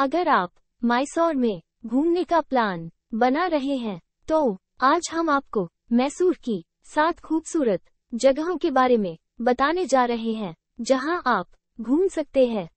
अगर आप मैसौर में घूमने का प्लान बना रहे हैं तो आज हम आपको मैसूर की सात खूबसूरत जगहों के बारे में बताने जा रहे हैं जहां आप घूम सकते हैं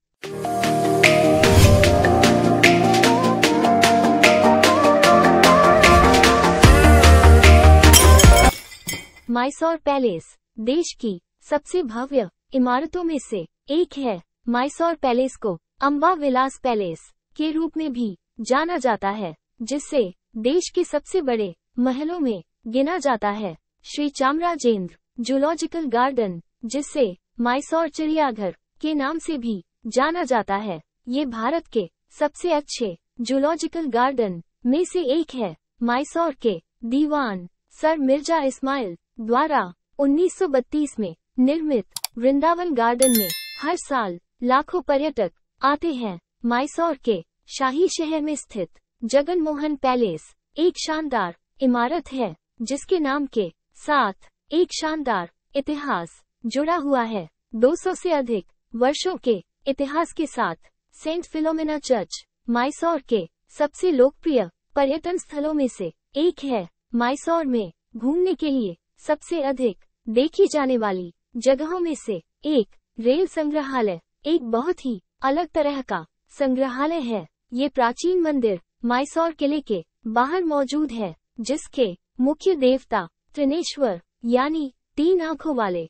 मैसौर पैलेस देश की सबसे भव्य इमारतों में से एक है मैसौर पैलेस को अम्बा विलास पैलेस के रूप में भी जाना जाता है जिससे देश के सबसे बड़े महलों में गिना जाता है श्री चामराजेंद्र जूलॉजिकल गार्डन जिससे माइसौर चिड़ियाघर के नाम से भी जाना जाता है ये भारत के सबसे अच्छे जूलॉजिकल गार्डन में से एक है माइसौर के दीवान सर मिर्जा इस्माइल द्वारा 1932 में निर्मित वृंदावन गार्डन में हर साल लाखों पर्यटक आते हैं माइसौर के शाही शहर में स्थित जगन मोहन पैलेस एक शानदार इमारत है जिसके नाम के साथ एक शानदार इतिहास जुड़ा हुआ है 200 से अधिक वर्षों के इतिहास के साथ सेंट फिलोमिना चर्च माइसौर के सबसे लोकप्रिय पर्यटन स्थलों में से एक है माइसौर में घूमने के लिए सबसे अधिक देखी जाने वाली जगहों में से एक रेल संग्रहालय एक बहुत ही अलग तरह का संग्रहालय है ये प्राचीन मंदिर माइसौर किले के बाहर मौजूद है जिसके मुख्य देवता त्रिनेश्वर यानी तीन आंखों वाले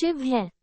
शिव हैं